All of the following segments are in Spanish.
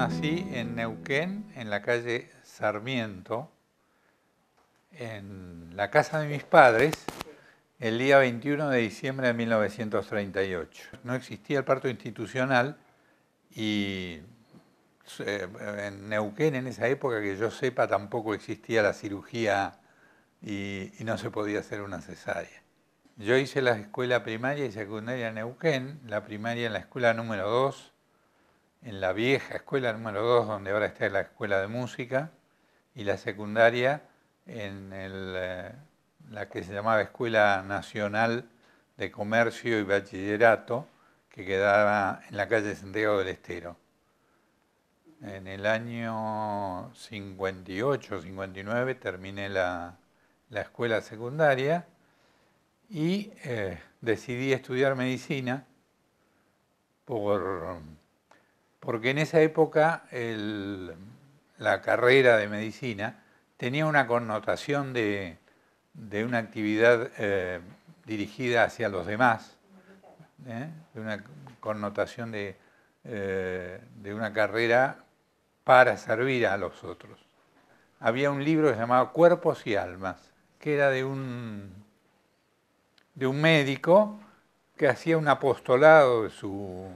nací en Neuquén, en la calle Sarmiento, en la casa de mis padres, el día 21 de diciembre de 1938. No existía el parto institucional y eh, en Neuquén, en esa época que yo sepa, tampoco existía la cirugía y, no se podía hacer una cesárea. Yo hice la escuela primaria y secundaria en Neuquén, la primaria en la escuela número 2 en la vieja escuela número 2, donde ahora está la escuela de música, y la secundaria en eh, la que se llamaba Escuela Nacional de Comercio y Bachillerato, que quedaba en la calle Santiago del Estero. En el año 58-59 terminé la, escuela secundaria y eh, decidí estudiar medicina por porque en esa época la carrera de medicina tenía una connotación de, una actividad eh, dirigida hacia los demás, ¿eh? de una connotación eh, de, una carrera para servir a los otros. Había un libro llamado Cuerpos y Almas, que era de un, de un médico que hacía un apostolado de su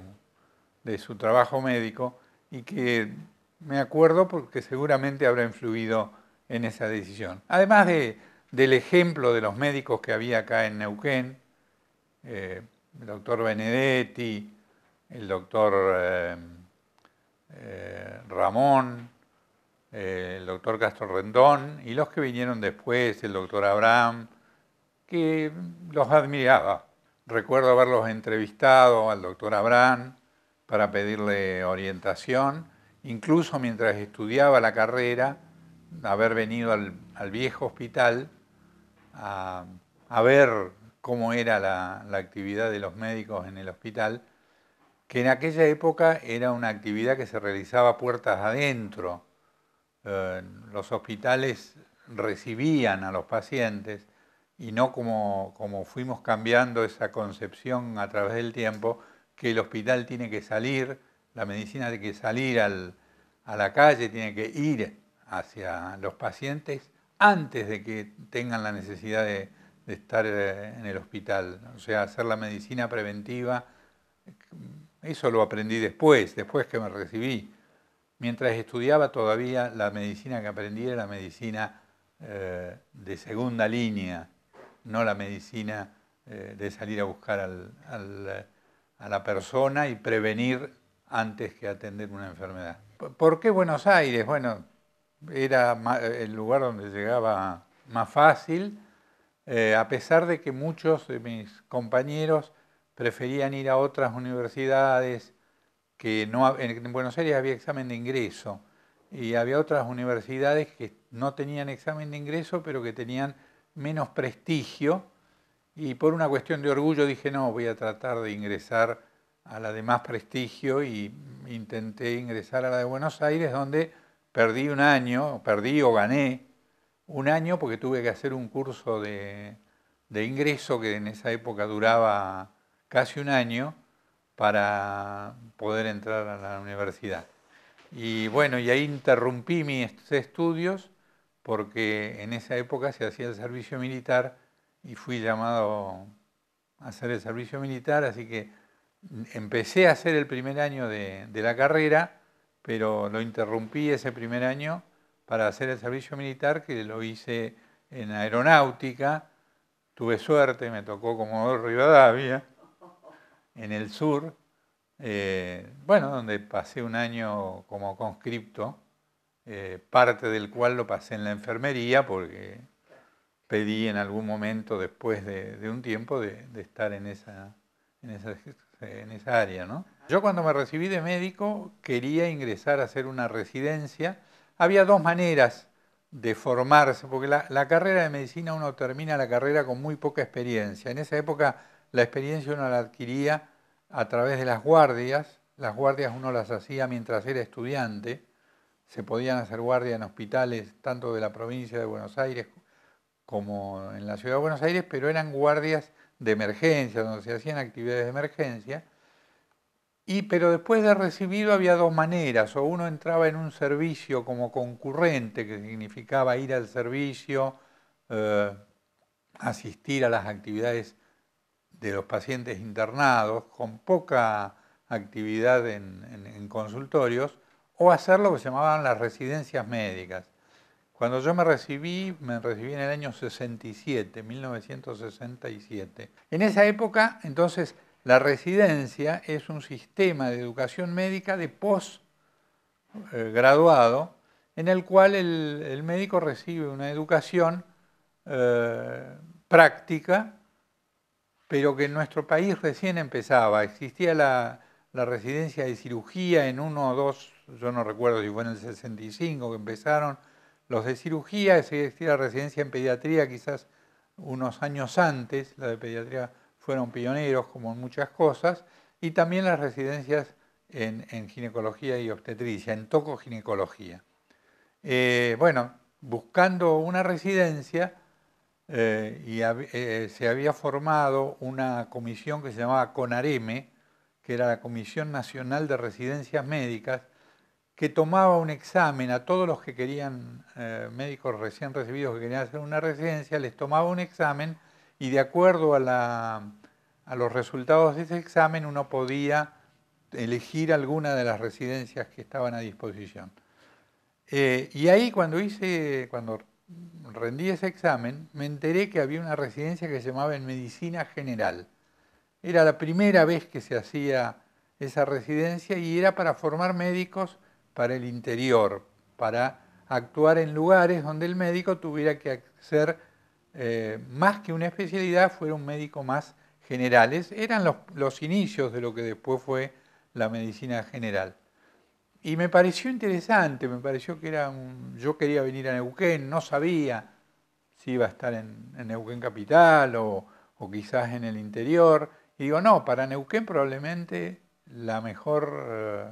de su trabajo médico y que me acuerdo porque seguramente habrá influido en esa decisión. Además del ejemplo de los médicos que había acá en Neuquén, eh, el doctor Benedetti, el doctor eh, eh, Ramón, el doctor Castro Rendón y los que vinieron después, el doctor Abraham, que los admiraba. Recuerdo haberlos entrevistado al doctor Abraham para pedirle orientación, incluso mientras estudiaba la carrera, haber venido al, viejo hospital a, ver cómo era la, actividad de los médicos en el hospital, que en aquella época era una actividad que se realizaba puertas adentro. Eh, los hospitales recibían a los pacientes y no como fuimos cambiando esa concepción a través del tiempo, que el hospital tiene que salir, la medicina tiene que salir a la calle, tiene que ir hacia los pacientes antes de que tengan la necesidad de, estar eh, en el hospital, o sea, hacer la medicina preventiva. Eso lo aprendí después, después que me recibí. Mientras estudiaba todavía la medicina que aprendí era la medicina eh, de segunda línea, no la medicina eh, de salir a buscar al, al, a la persona y prevenir antes que atender una enfermedad. ¿Por qué Buenos Aires? Bueno, era el lugar donde llegaba más fácil, eh, a pesar de que muchos de mis compañeros preferían ir a otras universidades, que no, en Buenos Aires había examen de ingreso, y había otras universidades que no tenían examen de ingreso, pero que tenían menos prestigio y por una cuestión de orgullo dije, no, voy a tratar de ingresar a la de más prestigio y intenté ingresar a la de Buenos Aires, donde perdí un año, perdí o gané un año porque tuve que hacer un curso de, de ingreso que en esa época duraba casi un año para poder entrar a la universidad. Y bueno, y ahí interrumpí mis estudios porque en esa época se hacía el servicio militar y fui llamado a hacer el servicio militar, así que empecé a hacer el primer año de, la carrera, pero lo interrumpí ese primer año para hacer el servicio militar, que lo hice en aeronáutica. Tuve suerte, me tocó como Rivadavia, en el sur, eh, bueno, donde pasé un año como conscripto, eh, parte del cual lo pasé en la enfermería, porque pedí en algún momento después de, un tiempo de, estar en esa, en esa, área. ¿no? Yo cuando me recibí de médico quería ingresar a hacer una residencia. Había dos maneras de formarse, porque la, la carrera de medicina uno termina la carrera con muy poca experiencia. En esa época la experiencia uno la adquiría a través de las guardias. Las guardias uno las hacía mientras era estudiante. Se podían hacer guardias en hospitales tanto de la provincia de Buenos Aires como en la ciudad de Buenos Aires, pero eran guardias de emergencia, donde se hacían actividades de emergencia. Y, pero después de recibido había dos maneras, o uno entraba en un servicio como concurrente, que significaba ir al servicio, eh, asistir a las actividades de los pacientes internados, con poca actividad en consultorios, o hacer lo que se llamaban las residencias médicas, cuando yo me recibí, me recibí en el año 67, 1967. En esa época, entonces, la residencia es un sistema de educación médica de posgraduado en el cual el, médico recibe una educación eh, práctica, pero que en nuestro país recién empezaba. Existía la, la residencia de cirugía en uno o dos, yo no recuerdo si fue en el 65 que empezaron, los de cirugía, decir, la residencia en pediatría quizás unos años antes, la de pediatría fueron pioneros como en muchas cosas, y también las residencias en, ginecología y obstetricia, en tocoginecología. Eh, bueno, buscando una residencia eh, y eh, se había formado una comisión que se llamaba CONAREME, que era la Comisión Nacional de Residencias Médicas, que tomaba un examen a todos los que querían, eh, médicos recién recibidos que querían hacer una residencia, les tomaba un examen y de acuerdo a, la, los resultados de ese examen uno podía elegir alguna de las residencias que estaban a disposición. Eh, y ahí cuando hice, cuando rendí ese examen, me enteré que había una residencia que se llamaba en medicina general. Era la primera vez que se hacía esa residencia y era para formar médicos para el interior, para actuar en lugares donde el médico tuviera que ser eh, más que una especialidad, fuera un médico más generales, eran los, inicios de lo que después fue la medicina general. Y me pareció interesante, me pareció que era yo quería venir a Neuquén, no sabía si iba a estar en, Neuquén Capital o, o, quizás en el interior. Y digo, no, para Neuquén probablemente la mejor eh,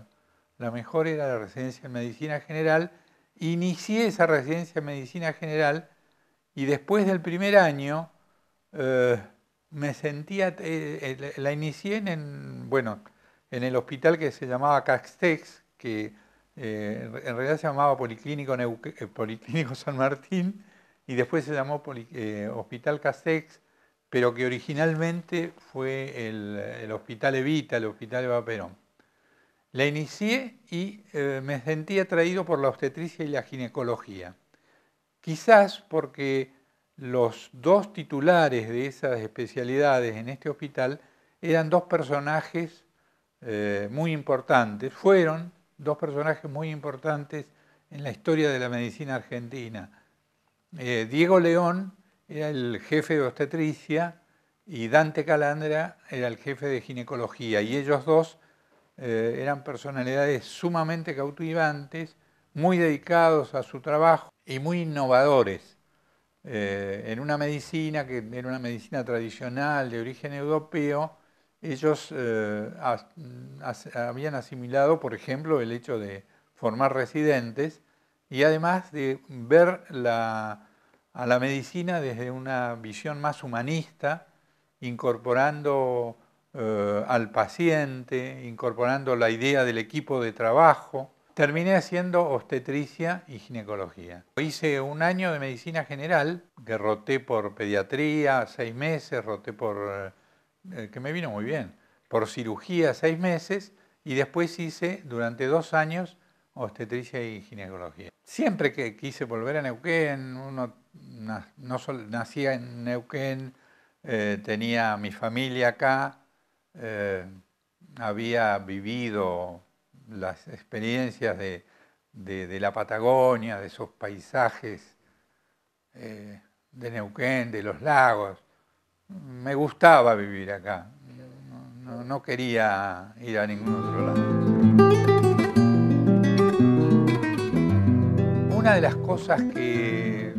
la mejor era la residencia en medicina general. Inicié esa residencia en medicina general y después del primer año eh, me sentía, eh, eh, la inicié en, bueno, en el hospital que se llamaba Castex, que en realidad se llamaba Policlínico, San Martín y después se llamó Hospital Castex, pero que originalmente fue el, el Hospital Evita, el Hospital Eva Perón. La inicié y eh, me sentí atraído por la obstetricia y la ginecología. Quizás porque los dos titulares de esas especialidades en este hospital eran dos personajes eh, muy importantes, fueron dos personajes muy importantes en la historia de la medicina argentina. Eh, Diego León era el jefe de obstetricia y Dante Calandra era el jefe de ginecología y ellos dos eh, eran personalidades sumamente cautivantes, muy dedicados a su trabajo y muy innovadores. Eh, en una medicina que era una medicina tradicional de origen europeo, ellos eh, habían asimilado, por ejemplo, el hecho de formar residentes y además de ver a la medicina desde una visión más humanista, incorporando eh, al paciente, incorporando la idea del equipo de trabajo. Terminé haciendo obstetricia y ginecología. Hice un año de medicina general, que roté por pediatría seis meses, roté por, eh, eh, que me vino muy bien, por cirugía seis meses y después hice durante dos años obstetricia y ginecología. Siempre que quise volver a Neuquén, uno no, nacía en Neuquén, tenía mi familia acá, eh, había vivido las experiencias de, la Patagonia, de esos paisajes eh, de Neuquén, de los lagos. Me gustaba vivir acá, no, quería ir a ningún otro lado. Una de las cosas que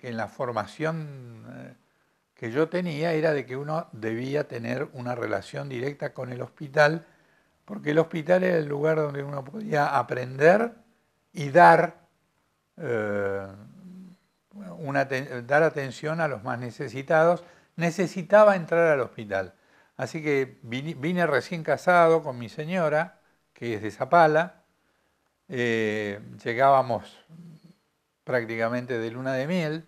en la formación que yo tenía era de que uno debía tener una relación directa con el hospital, porque el hospital era el lugar donde uno podía aprender y dar, eh, una, dar atención a los más necesitados. Necesitaba entrar al hospital. Así que vine, recién casado con mi señora, que es de Zapala. Eh, llegábamos prácticamente de luna de miel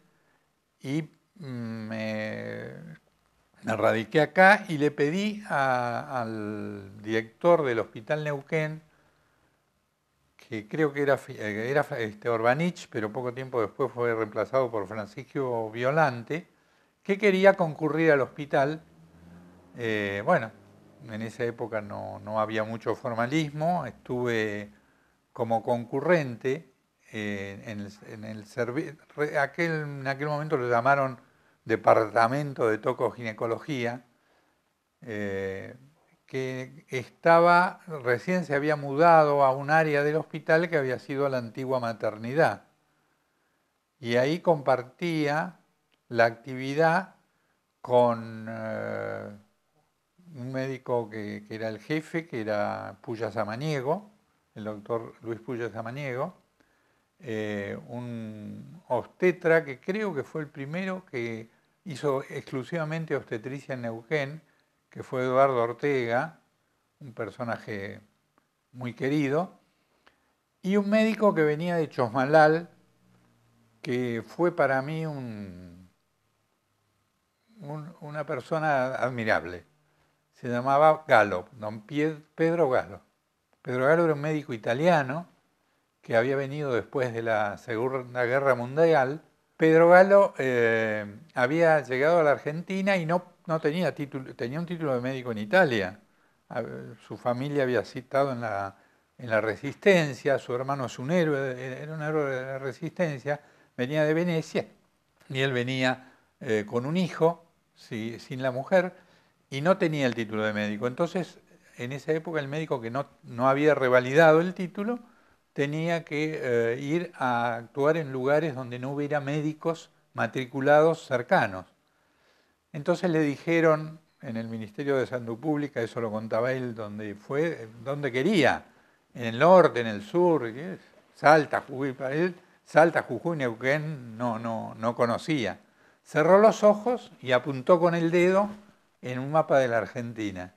y me, me radiqué acá y le pedí al director del Hospital Neuquén, que creo que eh, era, este, Orbanich, pero poco tiempo después fue reemplazado por Francisco Violante, que quería concurrir al hospital. Eh, bueno, en esa época no, había mucho formalismo, estuve como concurrente eh, en, el, servicio aquel, en aquel momento lo llamaron departamento de tocoginecología, ginecología eh, que estaba, recién se había mudado a un área del hospital que había sido la antigua maternidad. Y ahí compartía la actividad con eh, un médico que, era el jefe, que era Puya Samaniego, el doctor Luis Puya Samaniego, eh, un obstetra que creo que fue el primero que hizo exclusivamente obstetricia en Neuquén, que fue Eduardo Ortega, un personaje muy querido, y un médico que venía de Chosmalal, que fue para mí un, una persona admirable. Se llamaba Galo, don Pedro Galo. Pedro Galo era un médico italiano que había venido después de la Segunda Guerra Mundial Pedro Galo eh, había llegado a la Argentina y no, no tenía título, tenía un título de médico en Italia. Su familia había citado en la, en la Resistencia, su hermano es un héroe, era un héroe de la Resistencia, venía de Venecia y él venía eh, con un hijo, sin la mujer, y no tenía el título de médico. Entonces, en esa época, el médico que no, no había revalidado el título tenía que eh, ir a actuar en lugares donde no hubiera médicos matriculados cercanos. Entonces le dijeron en el Ministerio de Salud Pública, eso lo contaba él, donde fue, donde quería, en el norte, en el sur, Salta, Jujuy, para él, Salta, Jujuy, Neuquén, no, no, no conocía. Cerró los ojos y apuntó con el dedo en un mapa de la Argentina.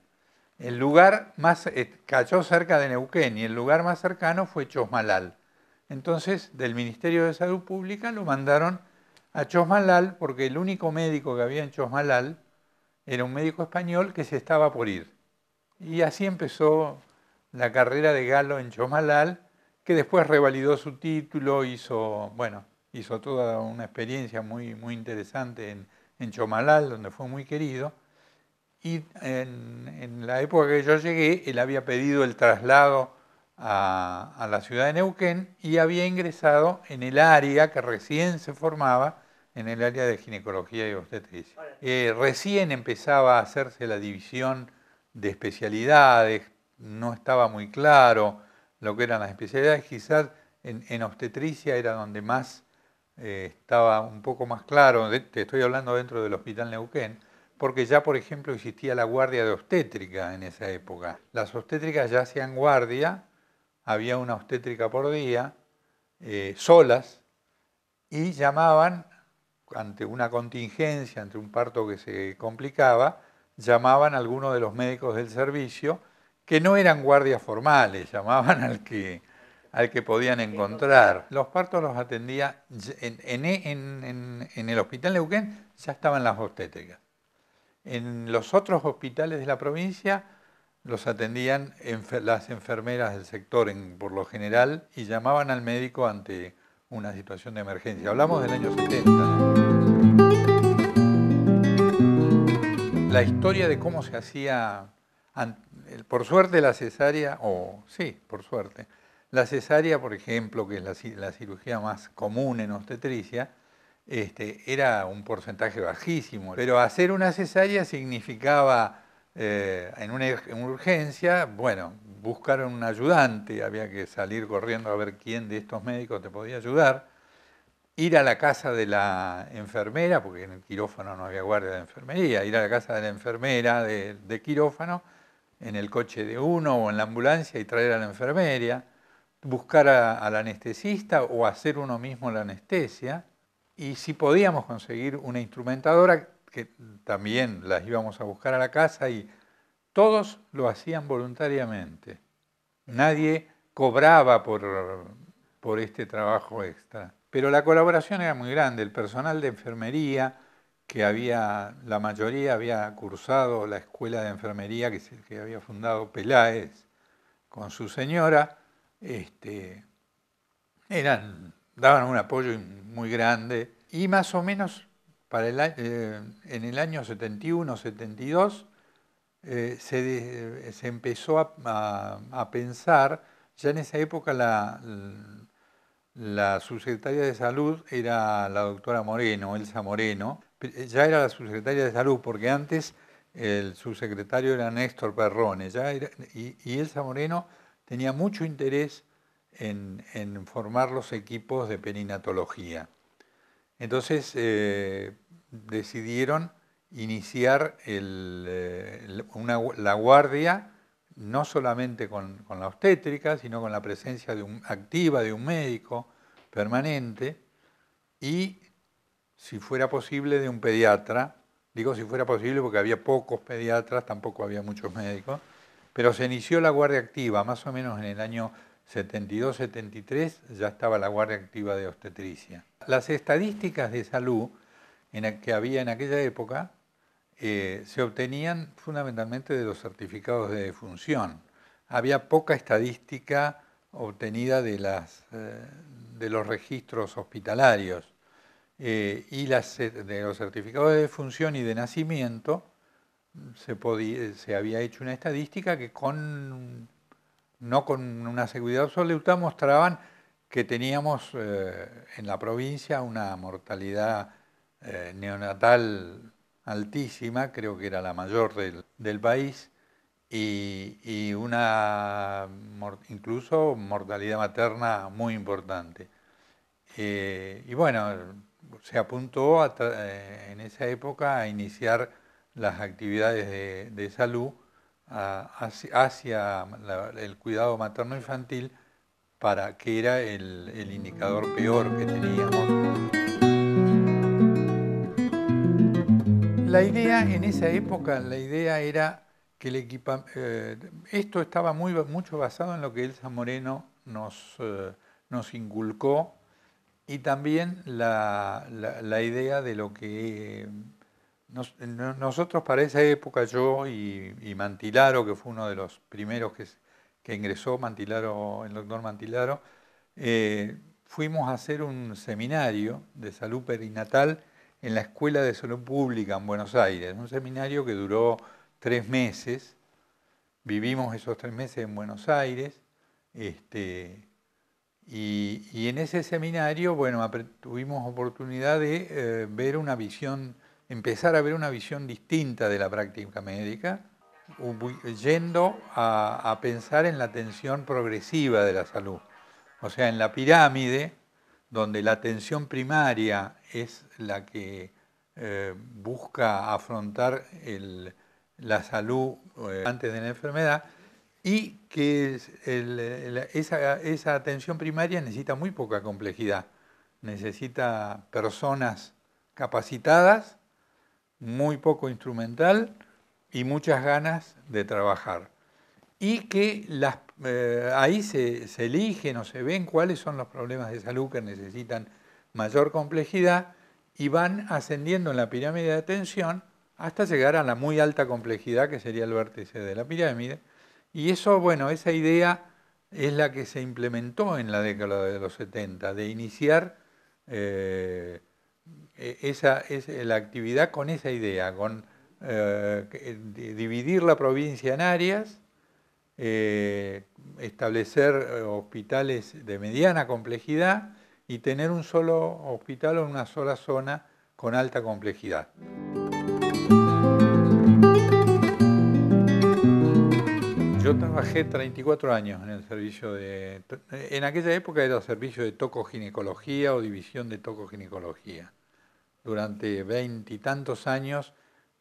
El lugar más, eh, cayó cerca de Neuquén y el lugar más cercano fue Chosmalal. Entonces, del Ministerio de Salud Pública lo mandaron a Chosmalal porque el único médico que había en Chosmalal era un médico español que se estaba por ir. Y así empezó la carrera de Galo en Chosmalal, que después revalidó su título, hizo, bueno, hizo toda una experiencia muy, muy interesante en, en Chomalal, donde fue muy querido. Y en, la época que yo llegué, él había pedido el traslado a, la ciudad de Neuquén y había ingresado en el área que recién se formaba, en el área de ginecología y obstetricia. Eh, recién empezaba a hacerse la división de especialidades, no estaba muy claro lo que eran las especialidades, quizás en, obstetricia era donde más eh, estaba un poco más claro, te estoy hablando dentro del Hospital Neuquén, porque ya, por ejemplo, existía la guardia de obstétrica en esa época. Las obstétricas ya hacían guardia, había una obstétrica por día, eh, solas, y llamaban, ante una contingencia, ante un parto que se complicaba, llamaban a algunos de los médicos del servicio, que no eran guardias formales, llamaban al que, al que podían encontrar. Los partos los atendía en, el hospital Neuquén, ya estaban las obstétricas. En los otros hospitales de la provincia los atendían las enfermeras del sector por lo general y llamaban al médico ante una situación de emergencia. Hablamos del año 70. La historia de cómo se hacía, por suerte la cesárea, o sí, por suerte, la cesárea, por ejemplo, que es la cirugía más común en obstetricia, este, era un porcentaje bajísimo. Pero hacer una cesárea significaba, eh, en, una, urgencia, bueno, buscar un ayudante, había que salir corriendo a ver quién de estos médicos te podía ayudar, ir a la casa de la enfermera, porque en el quirófano no había guardia de enfermería, ir a la casa de la enfermera de, quirófano, en el coche de uno o en la ambulancia y traer a la enfermería, buscar a, al anestesista o hacer uno mismo la anestesia y si podíamos conseguir una instrumentadora, que también las íbamos a buscar a la casa y todos lo hacían voluntariamente. Nadie cobraba por, por este trabajo extra. Pero la colaboración era muy grande. El personal de enfermería, que había, la mayoría había cursado la escuela de enfermería que, es el que había fundado Peláez con su señora, este, eran daban un apoyo muy grande. Y más o menos para eh, en el año 71, 72, eh, se, empezó a, pensar, ya en esa época la, la, subsecretaria de salud era la doctora Moreno, Elsa Moreno, ya era la subsecretaria de salud porque antes el subsecretario era Néstor Perrone, ya y, y Elsa Moreno tenía mucho interés en, formar los equipos de perinatología. Entonces eh, decidieron iniciar eh, la guardia no solamente con, la obstétrica, sino con la presencia activa de un médico permanente y, si fuera posible, de un pediatra. Digo si fuera posible porque había pocos pediatras, tampoco había muchos médicos, pero se inició la guardia activa más o menos en el año 72-73 ya estaba la Guardia Activa de Obstetricia. Las estadísticas de salud en que había en aquella época eh, se obtenían fundamentalmente de los certificados de defunción. Había poca estadística obtenida de, eh, los registros hospitalarios eh, y de los certificados de defunción y de nacimiento se había hecho una estadística que con no con una seguridad absoluta, mostraban que teníamos eh, en la provincia una mortalidad eh, neonatal altísima, creo que era la mayor del, país, y, una incluso mortalidad materna muy importante. Eh, y bueno, se apuntó en esa época a iniciar las actividades de salud hacia, el cuidado materno infantil para que era el, indicador peor que teníamos. La idea en esa época, la idea era que el equipo eh, esto estaba muy, mucho basado en lo que Elsa Moreno nos, eh, nos inculcó y también la, idea de lo que nosotros para esa época, yo y, Mantilaro, que fue uno de los primeros que, que ingresó, Mantilaro, el doctor Mantilaro, eh, fuimos a hacer un seminario de salud perinatal en la Escuela de Salud Pública en Buenos Aires, un seminario que duró tres meses, vivimos esos tres meses en Buenos Aires, este, y, en ese seminario, bueno, tuvimos oportunidad de eh, ver una visión empezar a ver una visión distinta de la práctica médica, yendo a, pensar en la atención progresiva de la salud. O sea, en la pirámide, donde la atención primaria es la que eh, busca afrontar la salud eh, antes de la enfermedad, y que esa, esa, atención primaria necesita muy poca complejidad, necesita personas capacitadas muy poco instrumental y muchas ganas de trabajar. Y que eh, ahí se, eligen o se ven cuáles son los problemas de salud que necesitan mayor complejidad y van ascendiendo en la pirámide de atención hasta llegar a la muy alta complejidad que sería el vértice de la pirámide. Y eso, bueno, esa idea es la que se implementó en la década de los 70, de iniciar eh, e, esa, es eh, la actividad con esa idea, con eh, dividir la provincia en áreas, eh, establecer hospitales de mediana complejidad y tener un solo hospital o una sola zona con alta complejidad. Yo trabajé 34 años en el servicio de... En aquella época era servicio de tocoginecología o división de tocoginecología. Durante veintitantos años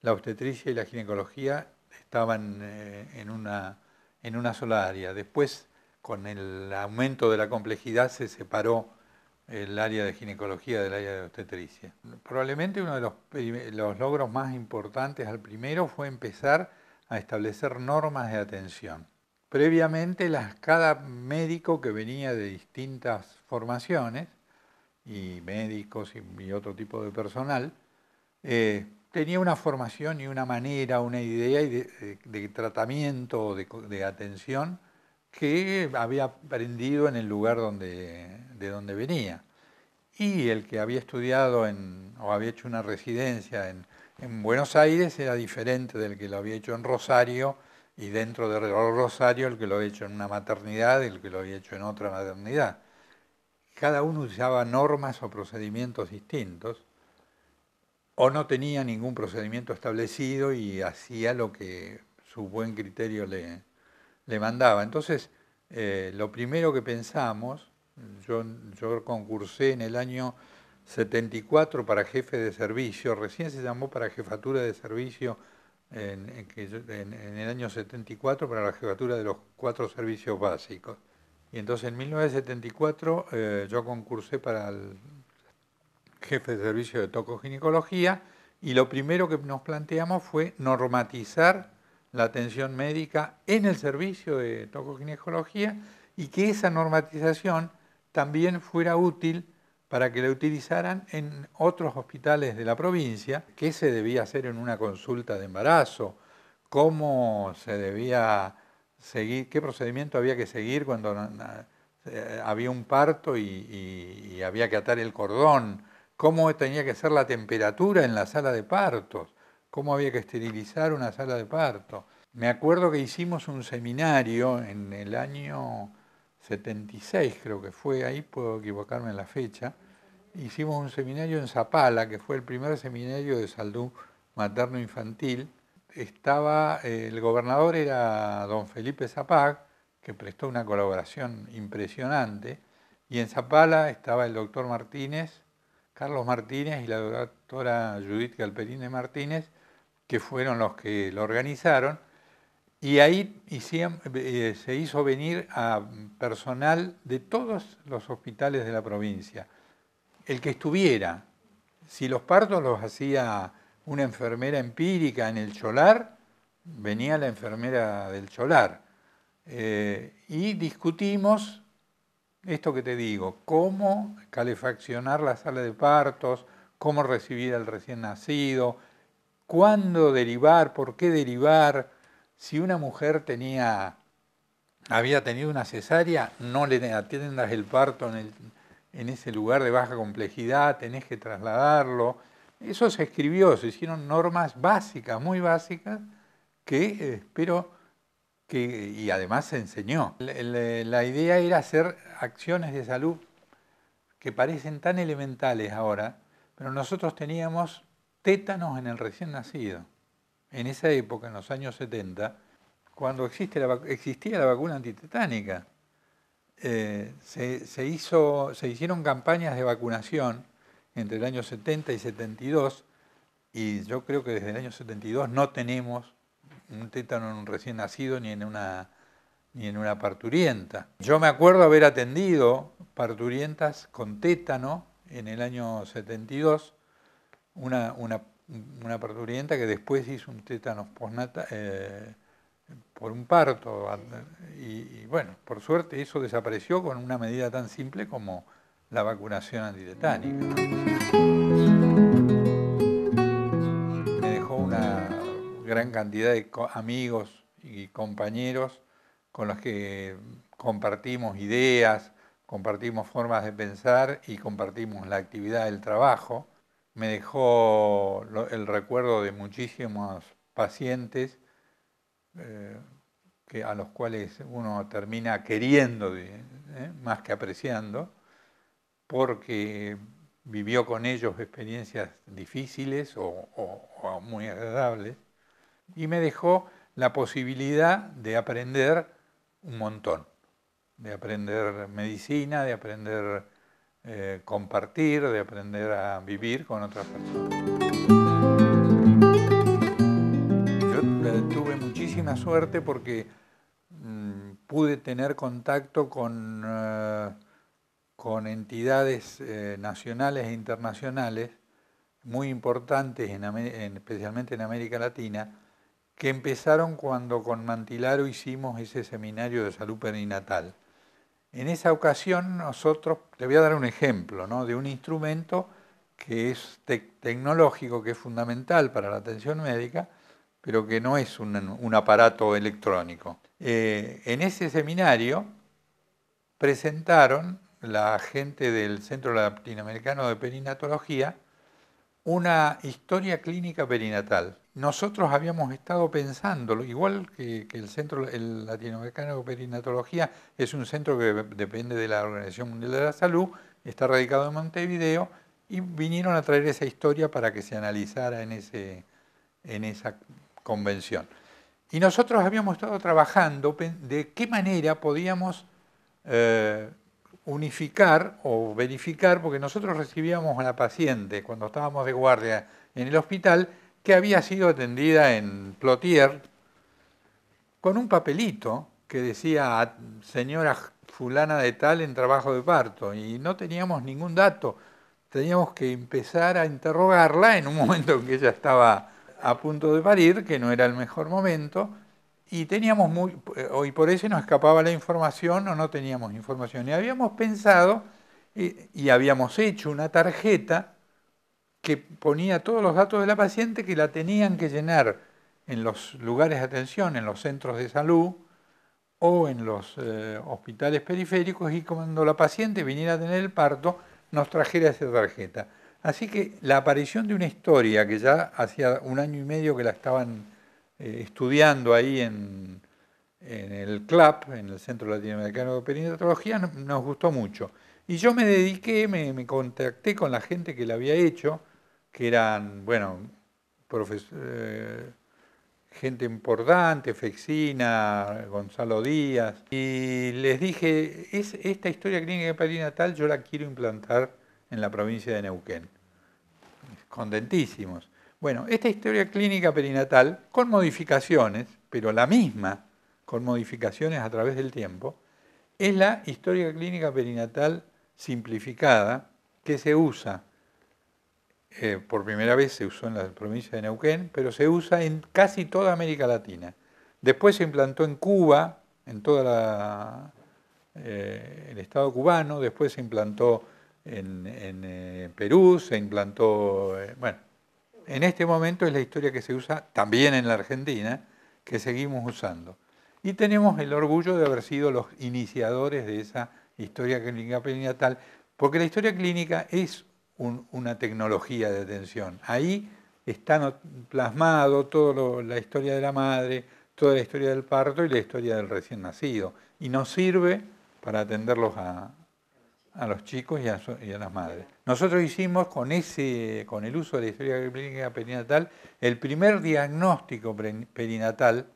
la obstetricia y la ginecología estaban eh, en, una, sola área. Después, con el aumento de la complejidad, se separó el área de ginecología del área de obstetricia. Probablemente uno de los, los logros más importantes al primero fue empezar a establecer normas de atención. Previamente, cada médico que venía de distintas formaciones, y médicos y, otro tipo de personal, eh, tenía una formación y una manera, una idea de, tratamiento, de, de, atención que había aprendido en el lugar donde, de donde venía. Y el que había estudiado en, o había hecho una residencia en en Buenos Aires era diferente del que lo había hecho en Rosario y dentro de Rosario el que lo había hecho en una maternidad, y el que lo había hecho en otra maternidad. Cada uno usaba normas o procedimientos distintos o no tenía ningún procedimiento establecido y hacía lo que su buen criterio le, le mandaba. Entonces, eh, lo primero que pensamos, yo, yo concursé en el año 74 para jefe de servicio, recién se llamó para jefatura de servicio en, el año 74 para la jefatura de los cuatro servicios básicos. Y entonces en 1974 eh, yo concursé para el jefe de servicio de tocoginecología y lo primero que nos planteamos fue normatizar la atención médica en el servicio de tocoginecología y que esa normatización también fuera útil para que lo utilizaran en otros hospitales de la provincia, qué se debía hacer en una consulta de embarazo, cómo se debía seguir, qué procedimiento había que seguir cuando eh, había un parto y, había que atar el cordón, cómo tenía que ser la temperatura en la sala de partos, cómo había que esterilizar una sala de parto. Me acuerdo que hicimos un seminario en el año 76 creo que fue, ahí puedo equivocarme en la fecha, hicimos un seminario en Zapala, que fue el primer seminario de salud materno-infantil. Estaba, eh, el gobernador era don Felipe Zapag, que prestó una colaboración impresionante, y en Zapala estaba el doctor Martínez, Carlos Martínez y la doctora Judith Galperín de Martínez, que fueron los que lo organizaron, y ahí eh, se hizo venir a personal de todos los hospitales de la provincia el que estuviera. Si los partos los hacía una enfermera empírica en el Cholar, venía la enfermera del Cholar. Eh, y discutimos esto que te digo, cómo calefaccionar la sala de partos, cómo recibir al recién nacido, cuándo derivar, por qué derivar. Si una mujer tenía, había tenido una cesárea, no le atiendas el parto en el, en ese lugar de baja complejidad, tenés que trasladarlo. Eso se escribió, se hicieron normas básicas, muy básicas, que eh, espero que, y además se enseñó. La, idea era hacer acciones de salud que parecen tan elementales ahora, pero nosotros teníamos tétanos en el recién nacido. En esa época, en los años 70, cuando existía la vacuna antitetánica. Eh, se, hizo, se hicieron campañas de vacunación entre el año 70 y 72 y yo creo que desde el año 72 no tenemos un tétano en un recién nacido ni en una, ni en una parturienta. Yo me acuerdo haber atendido parturientas con tétano en el año 72, una, parturienta que después hizo un tétano postnatal eh, por un parto. Y, bueno, por suerte eso desapareció con una medida tan simple como la vacunación antitetánica. Me dejó una gran cantidad de amigos y compañeros con los que compartimos ideas, compartimos formas de pensar y compartimos la actividad del trabajo. Me dejó el recuerdo de muchísimos pacientes eh, a los cuales uno termina queriendo eh, más que apreciando, porque vivió con ellos experiencias difíciles o, muy agradables, y me dejó la posibilidad de aprender un montón, de aprender medicina, de aprender eh, compartir, de aprender a vivir con otras personas. Yo eh, tuve muchísima suerte porque Mm, pude tener contacto con, eh, con entidades eh, nacionales e internacionales muy importantes, especialmente en América Latina, que empezaron cuando con Mantilaro hicimos ese seminario de salud perinatal. En esa ocasión nosotros, te voy a dar un ejemplo ¿no? de un instrumento que es tecnológico, que es fundamental para la atención médica, pero que no es un aparato electrónico. Eh, en ese seminario presentaron la gente del Centro Latinoamericano de Perinatología una historia clínica perinatal. Nosotros habíamos estado pensándolo, igual que, el Centro Latinoamericano de Perinatología es un centro que depende de la Organización Mundial de la Salud, está radicado en Montevideo, y vinieron a traer esa historia para que se analizara en esa convención. Y nosotros habíamos estado trabajando de qué manera podíamos eh, unificar o verificar, porque nosotros recibíamos a la paciente cuando estábamos de guardia en el hospital, que había sido atendida en Plotier, con un papelito que decía ah, señora fulana de tal en trabajo de parto, y no teníamos ningún dato. Teníamos que empezar a interrogarla en un momento en que ella estaba a punto de parir, que no era el mejor momento, y teníamos muy, eh, hoy por eso nos escapaba la información o no teníamos información. Y habíamos pensado y, habíamos hecho una tarjeta que ponía todos los datos de la paciente que la tenían que llenar en los lugares de atención, en los centros de salud o en los eh, hospitales periféricos y cuando la paciente viniera a tener el parto nos trajera esa tarjeta. Así que la aparición de una historia que ya hacía un año y medio que la estaban eh, estudiando ahí en, el CLAP, en el Centro Latinoamericano de Perinatología, nos gustó mucho. Y yo me dediqué, me, contacté con la gente que la había hecho, que eran, bueno, profesor, eh, gente importante, Fexina, Gonzalo Díaz, y les dije, esta historia clínica perinatal yo la quiero implantar en la provincia de Neuquén. Contentísimos. Bueno, esta historia clínica perinatal, con modificaciones, pero la misma, con modificaciones a través del tiempo, es la historia clínica perinatal simplificada que se usa, eh, por primera vez se usó en la provincia de Neuquén, pero se usa en casi toda América Latina. Después se implantó en Cuba, en todo eh, el Estado cubano, después se implantó en, eh, Perú, se implantó, eh, bueno, en este momento es la historia que se usa también en la Argentina, que seguimos usando. Y tenemos el orgullo de haber sido los iniciadores de esa historia clínica perinatal, porque la historia clínica es una tecnología de atención. Ahí está plasmado toda la historia de la madre, toda la historia del parto y la historia del recién nacido. Y nos sirve para atenderlos a, a los chicos y a, las madres. Nosotros hicimos con, ese, con el uso de la historia clínica perinatal el primer diagnóstico perinatal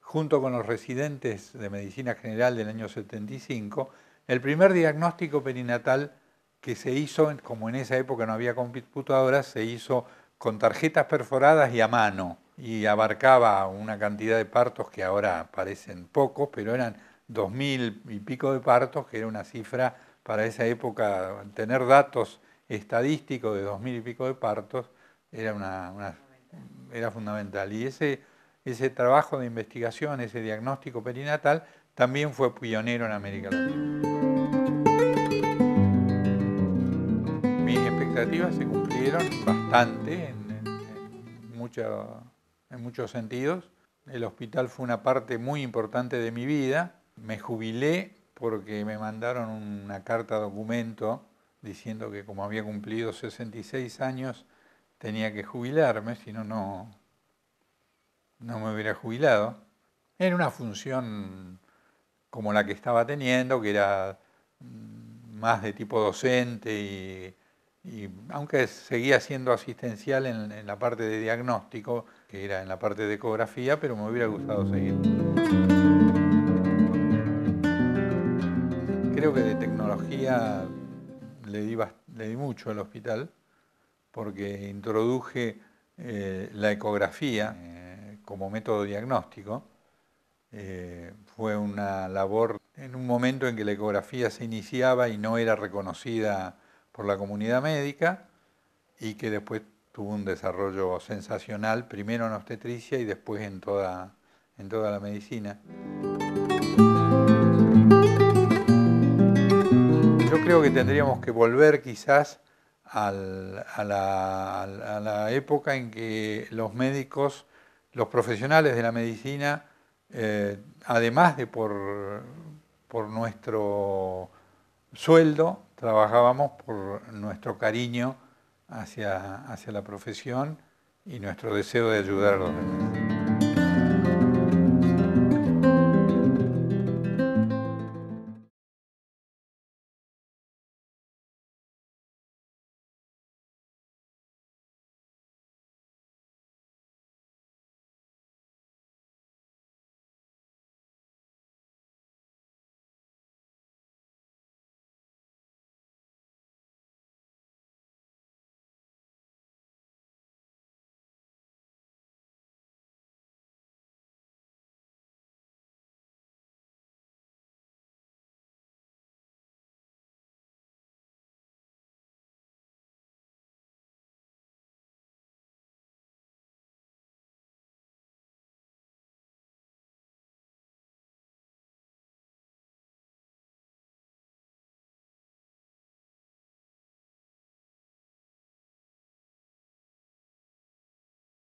junto con los residentes de medicina general del año 75, el primer diagnóstico perinatal que se hizo, como en esa época no había computadoras, se hizo con tarjetas perforadas y a mano, y abarcaba una cantidad de partos que ahora parecen pocos, pero eran dos mil y pico de partos, que era una cifra para esa época tener datos estadísticos de dos mil y pico de partos era, una, fundamental. Y ese, trabajo de investigación, ese diagnóstico perinatal, también fue pionero en América Latina. Mis expectativas se cumplieron bastante en muchos sentidos. El hospital fue una parte muy importante de mi vida. Me jubilé porque me mandaron una carta documento diciendo que como había cumplido 66 años tenía que jubilarme, si no, no, me hubiera jubilado. Era una función como la que estaba teniendo, que era mm, más de tipo docente y, aunque seguía siendo asistencial en, la parte de diagnóstico, que era en la parte de ecografía, pero me hubiera gustado seguir. creo que de tecnología le di, mucho al hospital porque introduje eh, la ecografía eh, como método diagnóstico. Eh, fue una labor en un momento en que la ecografía se iniciaba y no era reconocida por la comunidad médica y que después tuvo un desarrollo sensacional, primero en obstetricia y después en toda, en toda la medicina. creo que tendríamos que volver quizás a, la, época en que los médicos, los profesionales de la medicina, eh, además de por, nuestro sueldo, trabajábamos por nuestro cariño hacia, hacia la profesión y nuestro deseo de ayudar a los